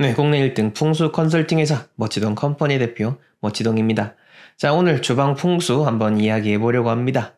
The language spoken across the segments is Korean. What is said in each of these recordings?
네, 국내 1등 풍수 컨설팅 회사 멋지동 컴퍼니 대표 멋지동입니다. 자, 오늘 주방 풍수 한번 이야기해 보려고 합니다.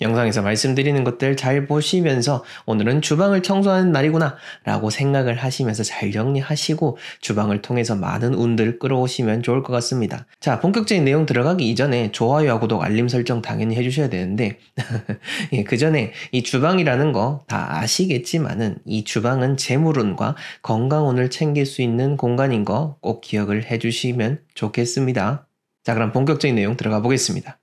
영상에서 말씀드리는 것들 잘 보시면서 오늘은 주방을 청소하는 날이구나 라고 생각을 하시면서 잘 정리하시고 주방을 통해서 많은 운들 끌어오시면 좋을 것 같습니다. 자 본격적인 내용 들어가기 이전에 좋아요와 구독 알림 설정 당연히 해주셔야 되는데 예, 그 전에 이 주방이라는 거 다 아시겠지만은 이 주방은 재물운과 건강운을 챙길 수 있는 공간인 거 꼭 기억을 해주시면 좋겠습니다. 자 그럼 본격적인 내용 들어가 보겠습니다.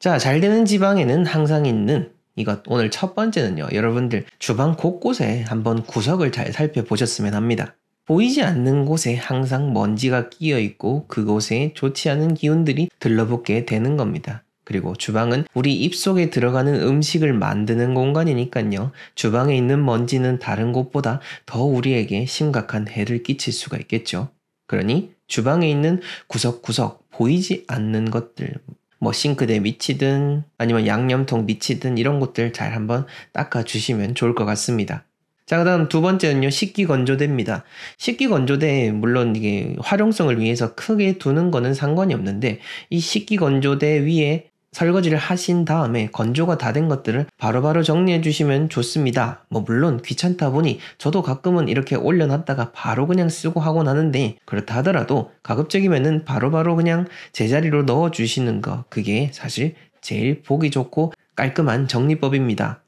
자, 잘 되는 지방에는 항상 있는 이것 오늘 첫 번째는요. 여러분들 주방 곳곳에 한번 구석을 잘 살펴보셨으면 합니다. 보이지 않는 곳에 항상 먼지가 끼어 있고 그곳에 좋지 않은 기운들이 들러붙게 되는 겁니다. 그리고 주방은 우리 입속에 들어가는 음식을 만드는 공간이니까요. 주방에 있는 먼지는 다른 곳보다 더 우리에게 심각한 해를 끼칠 수가 있겠죠. 그러니 주방에 있는 구석구석 보이지 않는 것들, 뭐 싱크대 밑이든 아니면 양념통 밑이든 이런 것들 잘 한번 닦아주시면 좋을 것 같습니다. 자, 그 다음 두 번째는요, 식기 건조대입니다. 식기 건조대, 물론 이게 활용성을 위해서 크게 두는 거는 상관이 없는데, 이 식기 건조대 위에 설거지를 하신 다음에 건조가 다 된 것들을 바로바로 바로 정리해 주시면 좋습니다. 뭐 물론 귀찮다 보니 저도 가끔은 이렇게 올려놨다가 바로 그냥 쓰고 하곤 하는데 그렇다 하더라도 가급적이면은 바로바로 바로 그냥 제자리로 넣어 주시는 거 그게 사실 제일 보기 좋고 깔끔한 정리법입니다.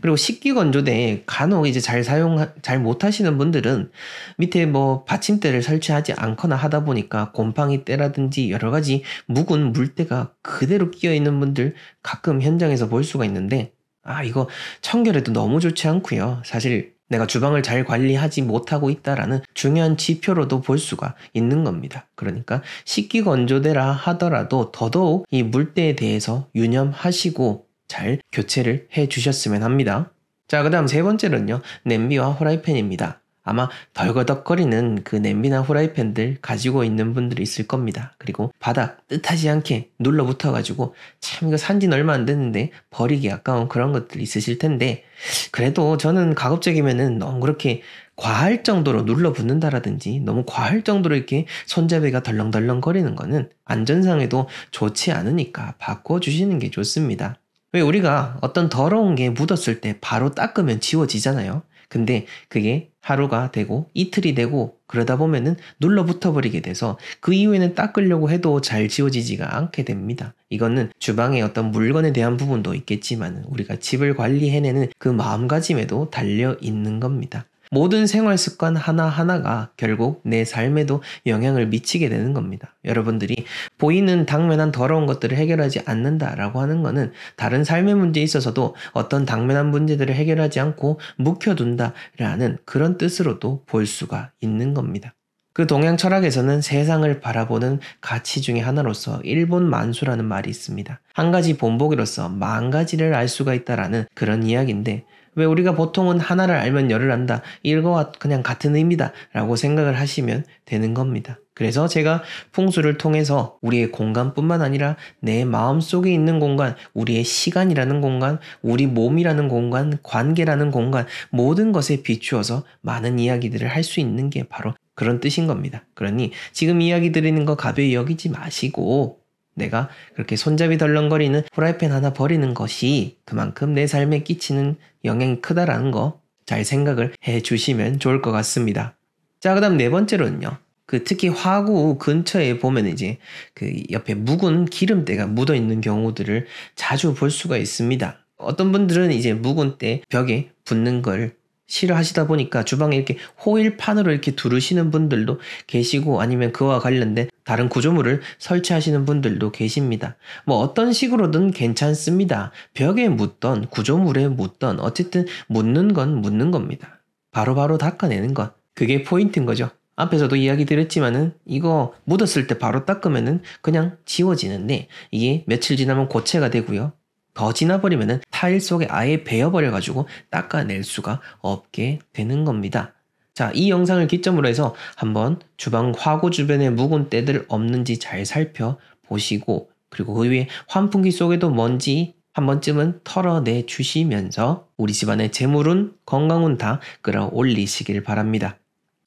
그리고 식기 건조대 간혹 이제 잘 사용 잘 못하시는 분들은 밑에 뭐 받침대를 설치하지 않거나 하다 보니까 곰팡이 때라든지 여러 가지 묵은 물때가 그대로 끼어 있는 분들 가끔 현장에서 볼 수가 있는데 아 이거 청결에도 너무 좋지 않고요. 사실 내가 주방을 잘 관리하지 못하고 있다라는 중요한 지표로도 볼 수가 있는 겁니다. 그러니까 식기 건조대라 하더라도 더더욱 이 물때에 대해서 유념하시고 잘 교체를 해 주셨으면 합니다. 자, 그 다음 세 번째로는요, 냄비와 후라이팬입니다. 아마 덜거덕거리는 그 냄비나 후라이팬들 가지고 있는 분들이 있을 겁니다. 그리고 바닥 뜻하지 않게 눌러붙어가지고 참 이거 산지 얼마 안 됐는데 버리기 아까운 그런 것들 있으실 텐데 그래도 저는 가급적이면은 너무 그렇게 과할 정도로 눌러붙는다라든지 너무 과할 정도로 이렇게 손잡이가 덜렁덜렁 거리는 거는 안전상에도 좋지 않으니까 바꿔주시는 게 좋습니다. 왜 우리가 어떤 더러운 게 묻었을 때 바로 닦으면 지워지잖아요. 근데 그게 하루가 되고 이틀이 되고 그러다 보면은 눌러붙어 버리게 돼서 그 이후에는 닦으려고 해도 잘 지워지지가 않게 됩니다. 이거는 주방의 어떤 물건에 대한 부분도 있겠지만 우리가 집을 관리해내는 그 마음가짐에도 달려 있는 겁니다. 모든 생활 습관 하나하나가 결국 내 삶에도 영향을 미치게 되는 겁니다. 여러분들이 보이는 당면한 더러운 것들을 해결하지 않는다라고 하는 것은 다른 삶의 문제에 있어서도 어떤 당면한 문제들을 해결하지 않고 묵혀둔다라는 그런 뜻으로도 볼 수가 있는 겁니다. 그 동양 철학에서는 세상을 바라보는 가치 중의 하나로서 일본 만수라는 말이 있습니다. 한 가지 본보기로서 만 가지를 알 수가 있다라는 그런 이야기인데 왜 우리가 보통은 하나를 알면 열을 안다. 이거와 그냥 같은 의미다. 라고 생각을 하시면 되는 겁니다. 그래서 제가 풍수를 통해서 우리의 공간뿐만 아니라 내 마음 속에 있는 공간, 우리의 시간이라는 공간, 우리 몸이라는 공간, 관계라는 공간, 모든 것에 비추어서 많은 이야기들을 할 수 있는 게 바로 그런 뜻인 겁니다. 그러니 지금 이야기 드리는 거 가벼이 여기지 마시고 내가 그렇게 손잡이 덜렁거리는 프라이팬 하나 버리는 것이 그만큼 내 삶에 끼치는 영향이 크다라는 거 잘 생각을 해 주시면 좋을 것 같습니다. 자, 그 다음 네 번째로는요. 그 특히 화구 근처에 보면 이제 그 옆에 묵은 기름때가 묻어 있는 경우들을 자주 볼 수가 있습니다. 어떤 분들은 이제 묵은 때 벽에 붙는 걸 실를 하시다 보니까 주방에 이렇게 호일판으로 이렇게 두르시는 분들도 계시고 아니면 그와 관련된 다른 구조물을 설치하시는 분들도 계십니다. 뭐 어떤 식으로든 괜찮습니다. 벽에 묻던 구조물에 묻던 어쨌든 묻는 건 묻는 겁니다. 바로바로 바로 닦아내는 것. 그게 포인트인 거죠. 앞에서도 이야기 드렸지만은 이거 묻었을 때 바로 닦으면은 그냥 지워지는데 이게 며칠 지나면 고체가 되고요. 더 지나버리면은 타일 속에 아예 베어버려 가지고 닦아낼 수가 없게 되는 겁니다. 자, 이 영상을 기점으로 해서 한번 주방 화구 주변에 묵은 때들 없는지 잘 살펴보시고 그리고 그 위에 환풍기 속에도 먼지 한 번쯤은 털어내 주시면서 우리 집안의 재물은건강은다 끌어올리시길 바랍니다.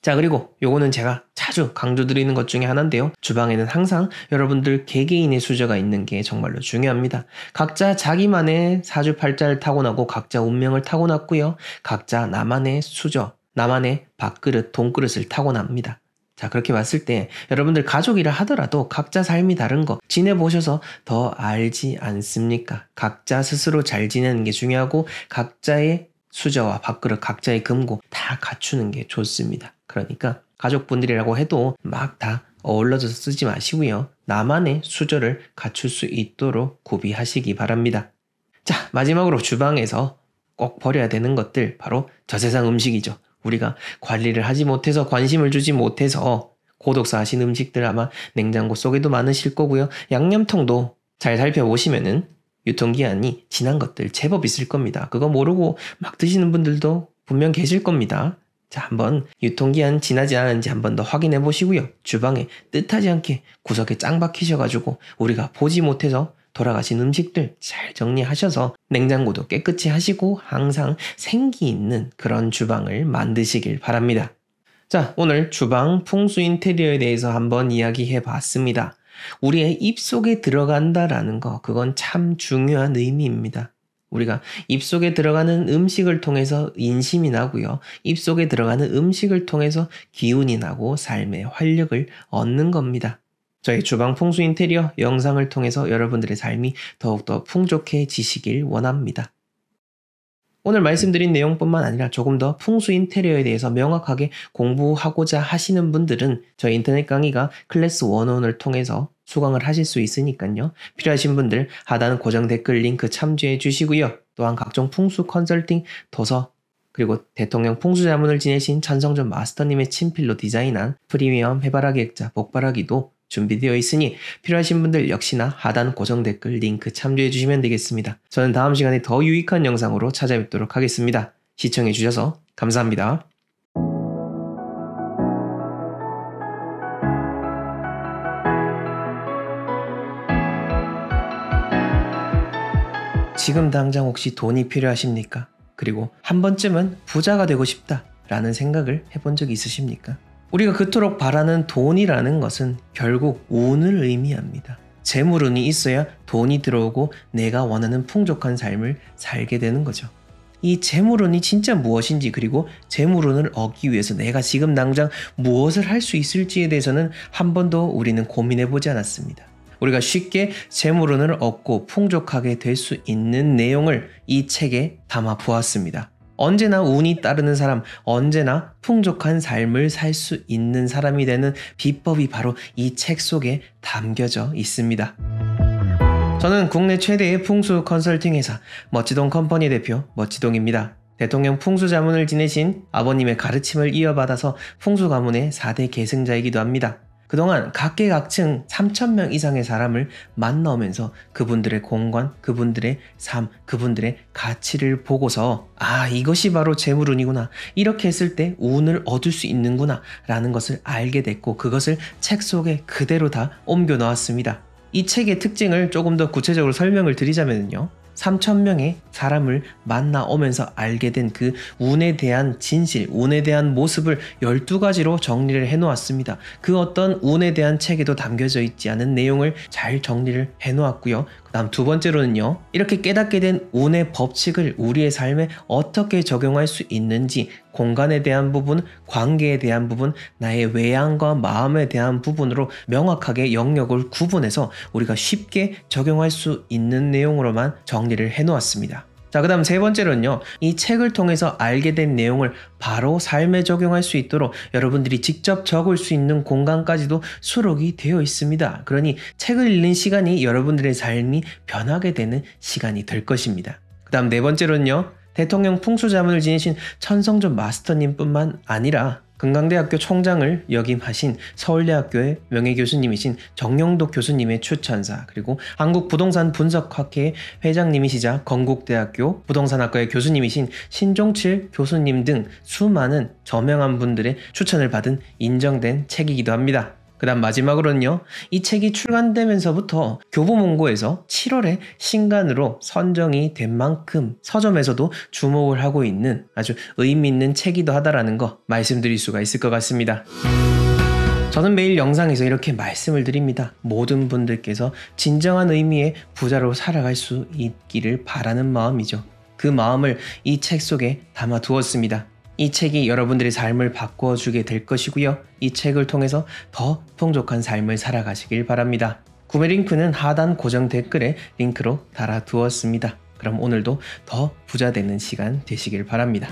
자, 그리고 요거는 제가 자주 강조드리는 것 중에 하나인데요. 주방에는 항상 여러분들 개개인의 수저가 있는 게 정말로 중요합니다. 각자 자기만의 사주팔자를 타고나고 각자 운명을 타고났고요. 각자 나만의 수저, 나만의 밥그릇, 돈그릇을 타고납니다. 자, 그렇게 봤을 때 여러분들 가족이라 하더라도 각자 삶이 다른 거 지내보셔서 더 알지 않습니까? 각자 스스로 잘 지내는 게 중요하고 각자의 수저와 밥그릇 각자의 금고 다 갖추는 게 좋습니다. 그러니까 가족분들이라고 해도 막 다 어울러져서 쓰지 마시고요. 나만의 수저를 갖출 수 있도록 구비하시기 바랍니다. 자, 마지막으로 주방에서 꼭 버려야 되는 것들 바로 저세상 음식이죠. 우리가 관리를 하지 못해서 관심을 주지 못해서 고독사 하신 음식들 아마 냉장고 속에도 많으실 거고요. 양념통도 잘 살펴보시면은 유통기한이 지난 것들 제법 있을 겁니다. 그거 모르고 막 드시는 분들도 분명 계실 겁니다. 자, 한번 유통기한 지나지 않았는지 한번 더 확인해 보시고요. 주방에 뜻하지 않게 구석에 짱 박히셔가지고 우리가 보지 못해서 돌아가신 음식들 잘 정리하셔서 냉장고도 깨끗이 하시고 항상 생기 있는 그런 주방을 만드시길 바랍니다. 자, 오늘 주방 풍수 인테리어에 대해서 한번 이야기해 봤습니다. 우리의 입속에 들어간다라는 거, 그건 참 중요한 의미입니다. 우리가 입속에 들어가는 음식을 통해서 인심이 나고요. 입속에 들어가는 음식을 통해서 기운이 나고 삶의 활력을 얻는 겁니다. 저희 주방 풍수 인테리어 영상을 통해서 여러분들의 삶이 더욱더 풍족해지시길 원합니다. 오늘 말씀드린 내용뿐만 아니라 조금 더 풍수 인테리어에 대해서 명확하게 공부하고자 하시는 분들은 저희 인터넷 강의가 클래스 원원을 통해서 수강을 하실 수 있으니까요. 필요하신 분들 하단 고정 댓글 링크 참조해 주시고요. 또한 각종 풍수 컨설팅 도서 그리고 대통령 풍수 자문을 지내신 찬성전 마스터님의 친필로 디자인한 프리미엄 해바라기 액자 복바라기도 준비되어 있으니 필요하신 분들 역시나 하단 고정 댓글 링크 참조해 주시면 되겠습니다. 저는 다음 시간에 더 유익한 영상으로 찾아뵙도록 하겠습니다. 시청해 주셔서 감사합니다. 지금 당장 혹시 돈이 필요하십니까? 그리고 한 번쯤은 부자가 되고 싶다 라는 생각을 해본 적이 있으십니까? 우리가 그토록 바라는 돈이라는 것은 결국 운을 의미합니다. 재물운이 있어야 돈이 들어오고 내가 원하는 풍족한 삶을 살게 되는 거죠. 이 재물운이 진짜 무엇인지 그리고 재물운을 얻기 위해서 내가 지금 당장 무엇을 할 수 있을지에 대해서는 한 번도 우리는 고민해 보지 않았습니다. 우리가 쉽게 재물운을 얻고 풍족하게 될 수 있는 내용을 이 책에 담아 보았습니다. 언제나 운이 따르는 사람, 언제나 풍족한 삶을 살 수 있는 사람이 되는 비법이 바로 이 책 속에 담겨져 있습니다. 저는 국내 최대의 풍수 컨설팅 회사 멋지동 컴퍼니 대표 멋지동입니다. 대통령 풍수 자문을 지내신 아버님의 가르침을 이어받아서 풍수 가문의 4대 계승자이기도 합니다. 그동안 각계각층 3,000명 이상의 사람을 만나오면서 그분들의 공간, 그분들의 삶, 그분들의 가치를 보고서 아, 이것이 바로 재물운이구나. 이렇게 했을 때 운을 얻을 수 있는구나. 라는 것을 알게 됐고 그것을 책 속에 그대로 다 옮겨 놓았습니다이 책의 특징을 조금 더 구체적으로 설명을 드리자면요. 3천 명의 사람을 만나오면서 알게 된 그 운에 대한 진실, 운에 대한 모습을 12가지로 정리를 해놓았습니다. 그 어떤 운에 대한 책에도 담겨져 있지 않은 내용을 잘 정리를 해놓았고요. 다음 두 번째로는요. 이렇게 깨닫게 된 운의 법칙을 우리의 삶에 어떻게 적용할 수 있는지 공간에 대한 부분, 관계에 대한 부분, 나의 외향과 마음에 대한 부분으로 명확하게 영역을 구분해서 우리가 쉽게 적용할 수 있는 내용으로만 정리를 해 놓았습니다. 자, 그 다음 세 번째로는요, 이 책을 통해서 알게 된 내용을 바로 삶에 적용할 수 있도록 여러분들이 직접 적을 수 있는 공간까지도 수록이 되어 있습니다. 그러니 책을 읽는 시간이 여러분들의 삶이 변하게 되는 시간이 될 것입니다. 그 다음 네 번째로는요, 대통령 풍수자문을 지니신 천성조 마스터님 뿐만 아니라 금강대학교 총장을 역임하신 서울대학교의 명예교수님이신 정영도 교수님의 추천사 그리고 한국부동산 분석학회 회장님이시자 건국대학교 부동산학과의 교수님이신 신종칠 교수님 등 수많은 저명한 분들의 추천을 받은 인정된 책이기도 합니다. 그다음 마지막으로는요. 이 책이 출간되면서부터 교보문고에서 7월에 신간으로 선정이 된 만큼 서점에서도 주목을 하고 있는 아주 의미 있는 책이기도 하다라는 거 말씀드릴 수가 있을 것 같습니다. 저는 매일 영상에서 이렇게 말씀을 드립니다. 모든 분들께서 진정한 의미의 부자로 살아갈 수 있기를 바라는 마음이죠. 그 마음을 이 책 속에 담아 두었습니다. 이 책이 여러분들의 삶을 바꿔주게 될 것이고요. 이 책을 통해서 더 풍족한 삶을 살아가시길 바랍니다. 구매 링크는 하단 고정 댓글에 링크로 달아두었습니다. 그럼 오늘도 더 부자 되는 시간 되시길 바랍니다.